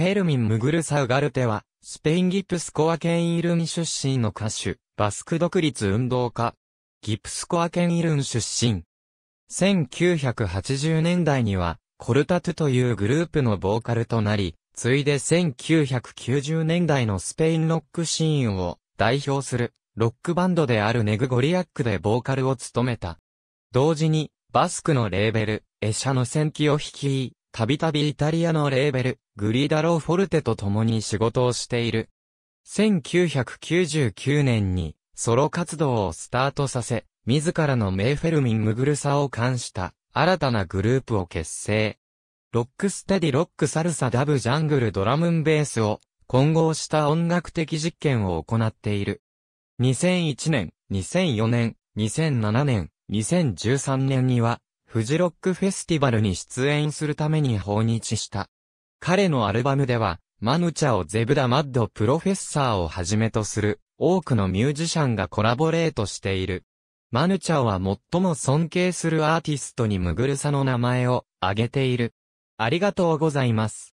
フェルミン・ムグルサ・ウガルテは、スペインギプスコア県イルン出身の歌手、バスク独立運動家。ギプスコア県イルン出身。1980年代には、コルタトゥというグループのボーカルとなり、ついで1990年代のスペインロックシーンを代表するロックバンドであるネグゴリアックでボーカルを務めた。同時に、バスクのレーベル、エシャの戦記を率い、たびたびイタリアのレーベル、グリダロフォルテと共に仕事をしている。1999年にソロ活動をスタートさせ、自らのメーフェルミン・ムグルサを冠した新たなグループを結成。ロックステディ・ロック・サルサ・ダブ・ジャングル・ドラムン・ベースを混合した音楽的実験を行っている。2001年、2004年、2007年、2013年にはフジロックフェスティバルに出演するために訪日した。彼のアルバムでは、マヌチャをゼブダ・マッド・プロフェッサーをはじめとする、多くのミュージシャンがコラボレートしている。マヌチャは最も尊敬するアーティストにムグルサの名前を挙げている。ありがとうございます。